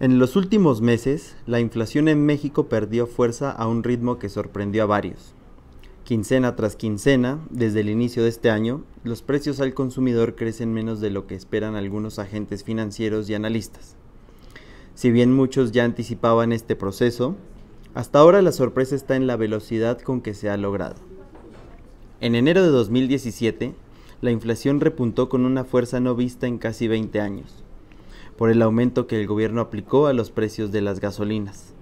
En los últimos meses, la inflación en México perdió fuerza a un ritmo que sorprendió a varios. Quincena tras quincena, desde el inicio de este año, los precios al consumidor crecen menos de lo que esperan algunos agentes financieros y analistas. Si bien muchos ya anticipaban este proceso, hasta ahora la sorpresa está en la velocidad con que se ha logrado. En enero de 2017, la inflación repuntó con una fuerza no vista en casi 20 años por el aumento que el gobierno aplicó a los precios de las gasolinas.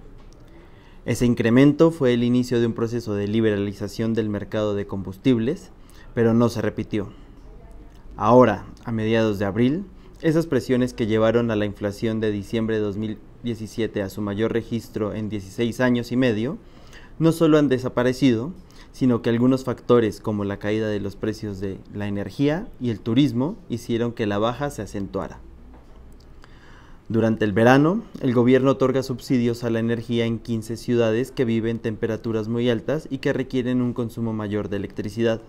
Ese incremento fue el inicio de un proceso de liberalización del mercado de combustibles, pero no se repitió. Ahora, a mediados de abril, esas presiones que llevaron a la inflación de diciembre de 2017 a su mayor registro en 16 años y medio, no solo han desaparecido, sino que algunos factores como la caída de los precios de la energía y el turismo hicieron que la baja se acentuara. Durante el verano, el gobierno otorga subsidios a la energía en 15 ciudades que viven temperaturas muy altas y que requieren un consumo mayor de electricidad.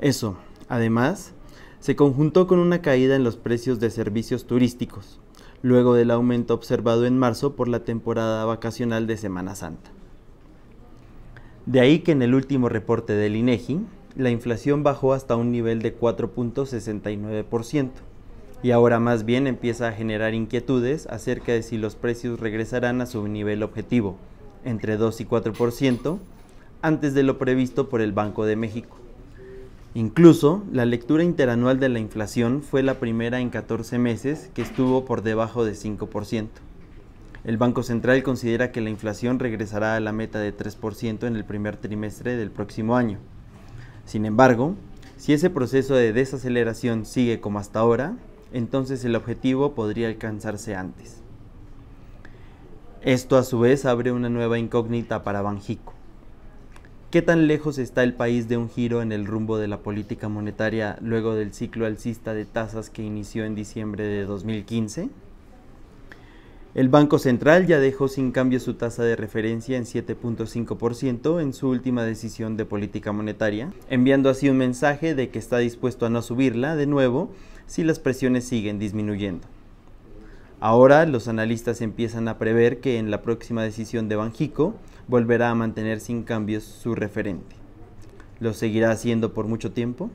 Eso, además, se conjuntó con una caída en los precios de servicios turísticos, luego del aumento observado en marzo por la temporada vacacional de Semana Santa. De ahí que en el último reporte del INEGI, e la inflación bajó hasta un nivel de 4.69% y ahora más bien empieza a generar inquietudes acerca de si los precios regresarán a su nivel objetivo, entre 2 y 4%, antes de lo previsto por el Banco de México. Incluso, la lectura interanual de la inflación fue la primera en 14 meses que estuvo por debajo de 5%. El Banco Central considera que la inflación regresará a la meta de 3% en el primer trimestre del próximo año. Sin embargo, si ese proceso de desaceleración sigue como hasta ahora, entonces el objetivo podría alcanzarse antes. Esto a su vez abre una nueva incógnita para Banjico. ¿Qué tan lejos está el país de un giro en el rumbo de la política monetaria luego del ciclo alcista de tasas que inició en diciembre de 2015? El Banco Central ya dejó sin cambio su tasa de referencia en 7.5% en su última decisión de política monetaria, enviando así un mensaje de que está dispuesto a no subirla de nuevo si las presiones siguen disminuyendo. Ahora los analistas empiezan a prever que en la próxima decisión de Banjico volverá a mantener sin cambios su referente. ¿Lo seguirá haciendo por mucho tiempo?